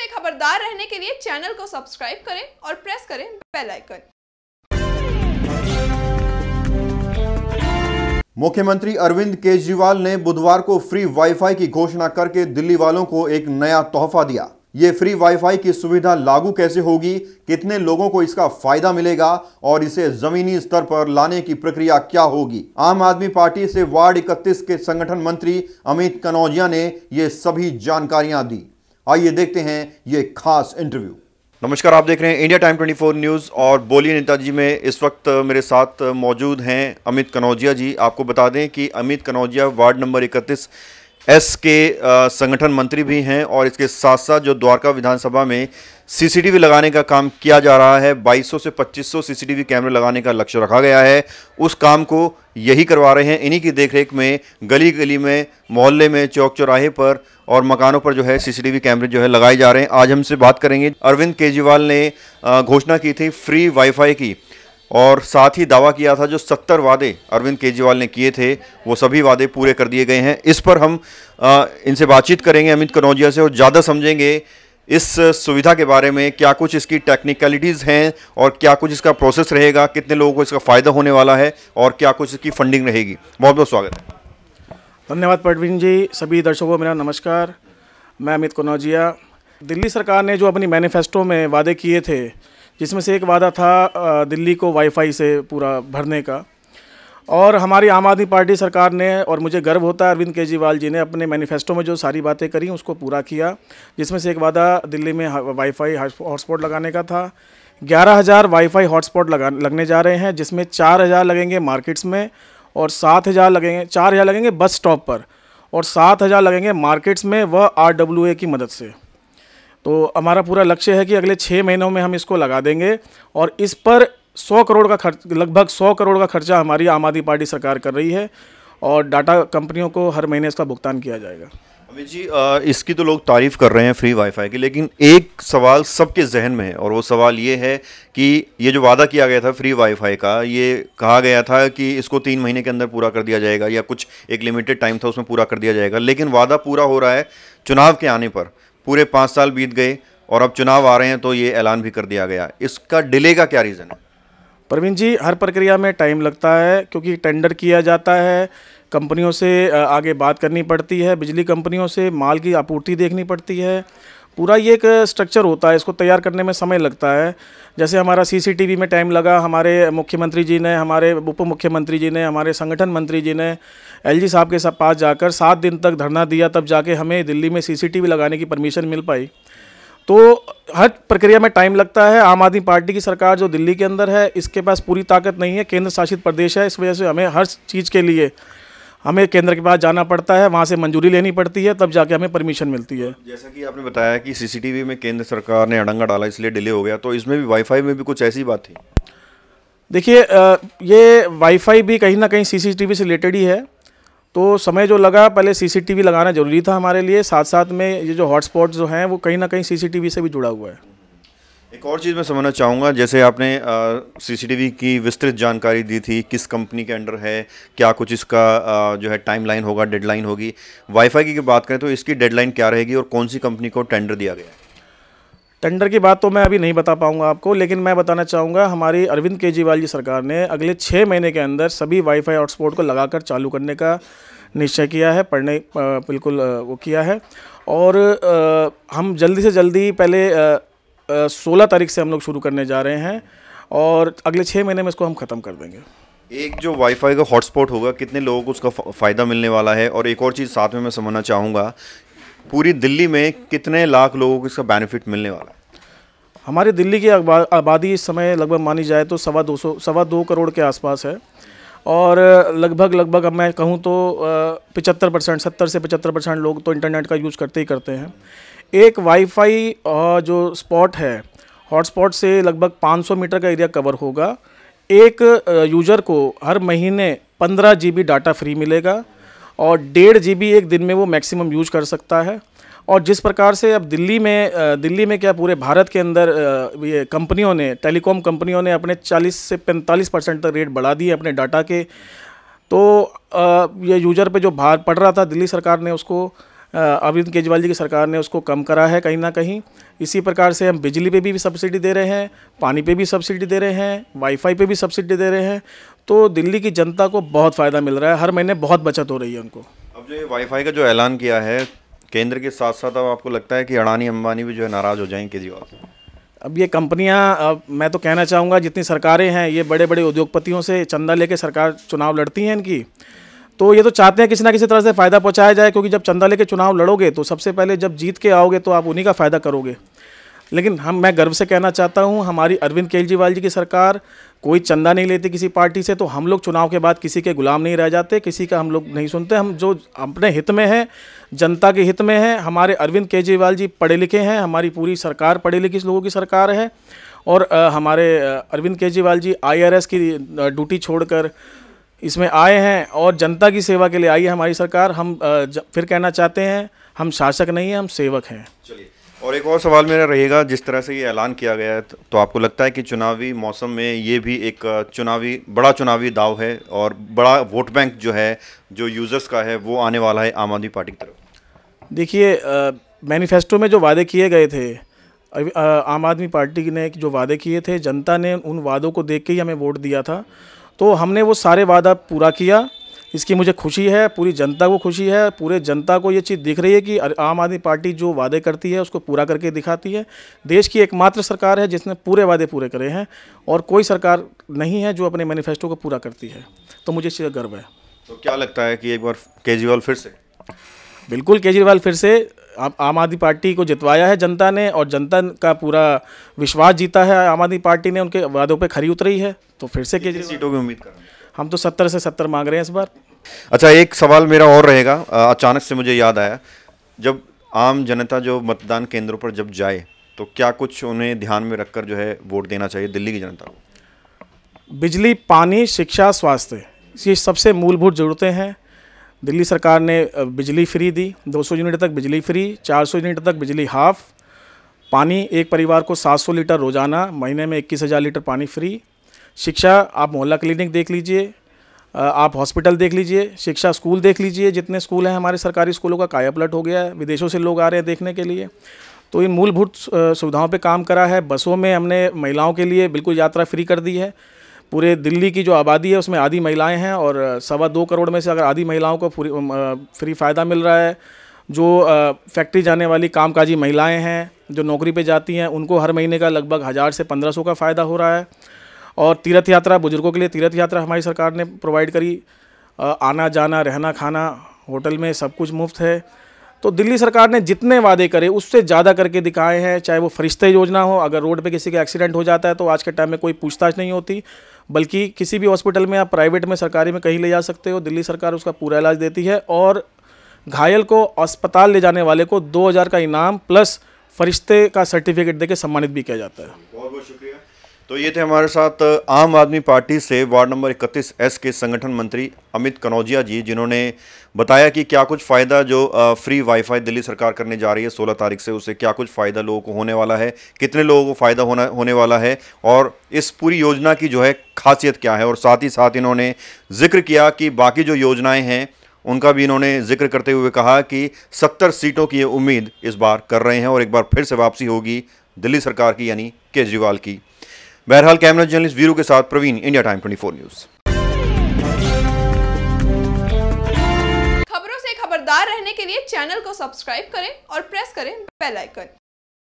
से खबरदार रहने के लिए चैनल को सब्सक्राइब करें और प्रेस करें बेल आइकन मुख्यमंत्री अरविंद केजरीवाल ने बुधवार को फ्री वाईफाई की घोषणा करके दिल्ली वालों को एक नया तोहफा दिया ये फ्री वाईफाई की सुविधा लागू कैसे होगी कितने लोगों को इसका फायदा मिलेगा और इसे जमीनी स्तर पर लाने की प्रक्रिया क्या होगी आम आदमी पार्टी से वार्ड इकतीस के संगठन मंत्री अमित कनौजिया ने ये सभी जानकारियां दी आइए देखते हैं ये खास इंटरव्यू नमस्कार आप देख रहे हैं इंडिया टाइम 24 न्यूज़ और बोलिए नेताजी में इस वक्त मेरे साथ मौजूद हैं अमित कनौजिया जी आपको बता दें कि अमित कनौजिया वार्ड नंबर इकतीस एस के संगठन मंत्री भी हैं और इसके साथ साथ जो द्वारका विधानसभा में सीसीटीवी लगाने का काम किया जा रहा है 2200 से 2500 सीसीटीवी कैमरे लगाने का लक्ष्य रखा गया है उस काम को यही करवा रहे हैं इन्हीं की देखरेख में गली गली में मोहल्ले में चौक चौराहे पर और मकानों पर जो है सीसीटीवी कैमरे जो है लगाए जा रहे हैं आज हमसे बात करेंगे अरविंद केजरीवाल ने घोषणा की थी फ्री वाईफाई की और साथ ही दावा किया था जो सत्तर वादे अरविंद केजरीवाल ने किए थे वो सभी वादे पूरे कर दिए गए हैं इस पर हम इनसे बातचीत करेंगे अमित कनौजिया से और ज़्यादा समझेंगे इस सुविधा के बारे में क्या कुछ इसकी टेक्निकलिटीज़ हैं और क्या कुछ इसका प्रोसेस रहेगा कितने लोगों को इसका फ़ायदा होने वाला है और क्या कुछ इसकी फंडिंग रहेगी बहुत बहुत स्वागत है धन्यवाद परवीन जी सभी दर्शकों मेरा नमस्कार मैं अमित कनौजिया दिल्ली सरकार ने जो अपनी मैनिफेस्टो में वादे किए थे जिसमें से एक वादा था दिल्ली को वाईफाई से पूरा भरने का और हमारी आम आदमी पार्टी सरकार ने और मुझे गर्व होता है अरविंद केजरीवाल जी ने अपने मैनिफेस्टो में जो सारी बातें करी उसको पूरा किया जिसमें से एक वादा दिल्ली में वाईफाई हॉटस्पॉट लगाने का था ग्यारह हज़ार वाईफाई हॉटस्पॉट लगा लगने जा रहे हैं जिसमें चार हज़ार लगेंगे मार्केट्स में और सात हज़ार लगेंगे चार हज़ार लगेंगे बस स्टॉप पर और सात हज़ार लगेंगे मार्केट्स में व आर की मदद से तो हमारा पूरा लक्ष्य है कि अगले छः महीनों में हम इसको लगा देंगे और इस पर सौ करोड़ का खर्च लगभग सौ करोड़ का खर्चा हमारी आम आदमी पार्टी सरकार कर रही है और डाटा कंपनियों को हर महीने इसका भुगतान किया जाएगा अमित जी इसकी तो लोग तारीफ़ कर रहे हैं फ्री वाईफाई की लेकिन एक सवाल सबके जहन में है और वो सवाल ये है कि ये जो वादा किया गया था फ्री वाईफाई का ये कहा गया था कि इसको तीन महीने के अंदर पूरा कर दिया जाएगा या कुछ एक लिमिटेड टाइम था उसमें पूरा कर दिया जाएगा लेकिन वादा पूरा हो रहा है चुनाव के आने पर पूरे पाँच साल बीत गए और अब चुनाव आ रहे हैं तो ये ऐलान भी कर दिया गया इसका डिले का क्या रीज़न है प्रवीण जी हर प्रक्रिया में टाइम लगता है क्योंकि टेंडर किया जाता है कंपनियों से आगे बात करनी पड़ती है बिजली कंपनियों से माल की आपूर्ति देखनी पड़ती है पूरा ये एक स्ट्रक्चर होता है इसको तैयार करने में समय लगता है जैसे हमारा सीसीटीवी में टाइम लगा हमारे मुख्यमंत्री जी ने हमारे उप मुख्यमंत्री जी ने हमारे संगठन मंत्री जी ने एलजी साहब के साथ पास जाकर सात दिन तक धरना दिया तब जाके हमें दिल्ली में सीसीटीवी लगाने की परमिशन मिल पाई तो हर प्रक्रिया में टाइम लगता है आम आदमी पार्टी की सरकार जो दिल्ली के अंदर है इसके पास पूरी ताकत नहीं है केंद्र शासित प्रदेश है इस वजह से हमें हर चीज़ के लिए हमें केंद्र के पास जाना पड़ता है वहाँ से मंजूरी लेनी पड़ती है तब जाके हमें परमिशन मिलती है जैसा कि आपने बताया कि सीसीटीवी में केंद्र सरकार ने अड़ंगा डाला इसलिए डिले हो गया तो इसमें भी वाईफाई में भी कुछ ऐसी बात थी देखिए ये वाईफाई भी कहीं ना कहीं सीसीटीवी से रिलेटेड ही है तो समय जो लगा पहले सीसीटीवी लगाना ज़रूरी था हमारे लिए साथ साथ में ये जो हॉटस्पॉट जो हैं वो कहीं ना कहीं सीसीटीवी से भी जुड़ा हुआ है एक और चीज़ मैं समझना चाहूँगा जैसे आपने सीसीटीवी की विस्तृत जानकारी दी थी किस कंपनी के अंडर है क्या कुछ इसका आ, जो है टाइमलाइन होगा डेडलाइन होगी वाईफाई की बात करें तो इसकी डेडलाइन क्या रहेगी और कौन सी कंपनी को टेंडर दिया गया टेंडर की बात तो मैं अभी नहीं बता पाऊंगा आपको लेकिन मैं बताना चाहूँगा हमारी अरविंद केजरीवाल जी सरकार ने अगले छः महीने के अंदर सभी वाईफाई हॉटस्पॉट को लगाकर चालू करने का निश्चय किया है पढ़ने बिल्कुल वो किया है और हम जल्दी से जल्दी पहले सोलह तारीख से हम लोग शुरू करने जा रहे हैं और अगले छः महीने में इसको हम ख़त्म कर देंगे एक जो वाईफाई का हॉटस्पॉट होगा कितने लोगों को उसका फ़ायदा मिलने वाला है और एक और चीज़ साथ में मैं समझना चाहूँगा पूरी दिल्ली में कितने लाख लोगों को इसका बेनिफिट मिलने वाला है हमारी दिल्ली की आबादी इस समय लगभग मानी जाए तो सवा दो सौ सवा दो करोड़ के आसपास है और लगभग लगभग अब मैं कहूँ तो पचहत्तर परसेंट सत्तर से पचहत्तर परसेंट लोग तो इंटरनेट का यूज़ करते ही करते हैं एक वाईफाई जो स्पॉट है हॉटस्पॉट से लगभग 500 मीटर का एरिया कवर होगा एक यूज़र को हर महीने पंद्रह जी डाटा फ्री मिलेगा और डेढ़ जी एक दिन में वो मैक्सिमम यूज कर सकता है और जिस प्रकार से अब दिल्ली में दिल्ली में क्या पूरे भारत के अंदर ये कंपनियों ने टेलीकॉम कंपनियों ने अपने 40 से 45 परसेंट तक रेट बढ़ा दिए अपने डाटा के तो ये यूज़र पे जो भार पड़ रहा था दिल्ली सरकार ने उसको अरविंद केजरीवाल जी की सरकार ने उसको कम करा है कहीं ना कहीं इसी प्रकार से हम बिजली पे भी सब्सिडी दे रहे हैं पानी पे भी सब्सिडी दे रहे हैं वाईफाई पे भी सब्सिडी दे रहे हैं तो दिल्ली की जनता को बहुत फ़ायदा मिल रहा है हर महीने बहुत बचत हो रही है उनको अब जो ये वाईफाई का जो ऐलान किया है केंद्र के साथ साथ अब आपको लगता है कि अडानी अम्बानी भी जो है नाराज़ हो जाएंगे केजरीवाल से अब ये कंपनियां मैं तो कहना चाहूँगा जितनी सरकारें हैं ये बड़े बड़े उद्योगपतियों से चंदा लेके सरकार चुनाव लड़ती हैं इनकी तो ये तो चाहते हैं किसी ना किसी तरह से फ़ायदा पहुंचाया जाए क्योंकि जब चंदा लेके चुनाव लड़ोगे तो सबसे पहले जब जीत के आओगे तो आप उन्हीं का फ़ायदा करोगे लेकिन हम मैं गर्व से कहना चाहता हूँ हमारी अरविंद केजरीवाल जी की सरकार कोई चंदा नहीं लेती किसी पार्टी से तो हम लोग चुनाव के बाद किसी के गुलाम नहीं रह जाते किसी का हम लोग नहीं सुनते हम जो अपने हित में हैं जनता के हित में हैं हमारे अरविंद केजरीवाल जी पढ़े लिखे हैं हमारी पूरी सरकार पढ़े लिखी लोगों की सरकार है और हमारे अरविंद केजरीवाल जी आई की ड्यूटी छोड़कर इसमें आए हैं और जनता की सेवा के लिए आई है हमारी सरकार हम फिर कहना चाहते हैं हम शासक नहीं हैं हम सेवक हैं चलिए और एक और सवाल मेरा रहेगा जिस तरह से ये ऐलान किया गया है तो आपको लगता है कि चुनावी मौसम में ये भी एक चुनावी बड़ा चुनावी दाव है और बड़ा वोट बैंक जो है जो यूज़र्स का है वो आने वाला है आम आदमी पार्टी की तरफ देखिए मैनिफेस्टो में जो वादे किए गए थे आम आदमी पार्टी ने जो वादे किए थे जनता ने उन वादों को देख के ही हमें वोट दिया था तो हमने वो सारे वादा पूरा किया इसकी मुझे खुशी है पूरी जनता को खुशी है पूरे जनता को ये चीज़ दिख रही है कि आम आदमी पार्टी जो वादे करती है उसको पूरा करके दिखाती है देश की एकमात्र सरकार है जिसने पूरे वादे पूरे करे हैं और कोई सरकार नहीं है जो अपने मैनिफेस्टो को पूरा करती है तो मुझे इस चीज़ का गर्व है तो क्या लगता है कि एक बार केजरीवाल फिर से बिल्कुल केजरीवाल फिर से आम आदमी पार्टी को जितवाया है जनता ने और जनता का पूरा विश्वास जीता है आम आदमी पार्टी ने उनके वादों पे खरी उतरी है तो फिर से केजरीवाल सीटों की उम्मीद कर हम तो सत्तर से सत्तर मांग रहे हैं इस बार अच्छा एक सवाल मेरा और रहेगा अचानक से मुझे याद आया जब आम जनता जो मतदान केंद्रों पर जब जाए तो क्या कुछ उन्हें ध्यान में रखकर जो है वोट देना चाहिए दिल्ली की जनता को बिजली पानी शिक्षा स्वास्थ्य ये सबसे मूलभूत जरूरतें हैं दिल्ली सरकार ने बिजली फ्री दी 200 यूनिट तक बिजली फ्री 400 यूनिट तक बिजली हाफ पानी एक परिवार को 700 लीटर रोज़ाना महीने में इक्कीस हज़ार लीटर पानी फ्री शिक्षा आप मोहल्ला क्लिनिक देख लीजिए आप हॉस्पिटल देख लीजिए शिक्षा स्कूल देख लीजिए जितने स्कूल हैं हमारे सरकारी स्कूलों का कायापलट हो गया है विदेशों से लोग आ रहे हैं देखने के लिए तो इन मूलभूत सुविधाओं पे काम करा है बसों में हमने महिलाओं के लिए बिल्कुल यात्रा फ्री कर दी है पूरे दिल्ली की जो आबादी है उसमें आधी महिलाएं हैं और सवा दो करोड़ में से अगर आधी महिलाओं को फ्री फ्री फ़ायदा मिल रहा है जो फैक्ट्री जाने वाली कामकाजी महिलाएं हैं जो नौकरी पे जाती हैं उनको हर महीने का लगभग हज़ार से पंद्रह सौ का फ़ायदा हो रहा है और तीर्थ यात्रा बुज़ुर्गों के लिए तीर्थ यात्रा हमारी सरकार ने प्रोवाइड करी आना जाना रहना खाना होटल में सब कुछ मुफ्त है तो दिल्ली सरकार ने जितने वादे करे उससे ज़्यादा करके दिखाए हैं चाहे वो फरिश्ते योजना हो अगर रोड पे किसी का एक्सीडेंट हो जाता है तो आज के टाइम में कोई पूछताछ नहीं होती बल्कि किसी भी हॉस्पिटल में आप प्राइवेट में सरकारी में कहीं ले जा सकते हो दिल्ली सरकार उसका पूरा इलाज देती है और घायल को अस्पताल ले जाने वाले को दो का इनाम प्लस फरिश्ते का सर्टिफिकेट दे सम्मानित भी किया जाता है बहुत बहुत शुक्रिया तो ये थे हमारे साथ आम आदमी पार्टी से वार्ड नंबर इकतीस एस के संगठन मंत्री अमित कनौजिया जी जिन्होंने बताया कि क्या कुछ फ़ायदा जो फ्री वाईफाई दिल्ली सरकार करने जा रही है 16 तारीख से उसे क्या कुछ फ़ायदा लोगों को होने वाला है कितने लोगों को फ़ायदा होना होने वाला है और इस पूरी योजना की जो है खासियत क्या है और साथ ही साथ इन्होंने जिक्र किया कि बाकी जो योजनाएँ हैं उनका भी इन्होंने जिक्र करते हुए कहा कि सत्तर सीटों की ये उम्मीद इस बार कर रहे हैं और एक बार फिर से वापसी होगी दिल्ली सरकार की यानी केजरीवाल की बहरहाल कैमरा जर्नलिस्ट वीरू के साथ Praveen India time four news खबरों से खबरदार रहने के लिए चैनल को सब्सक्राइब करें और प्रेस करें बेल आइकन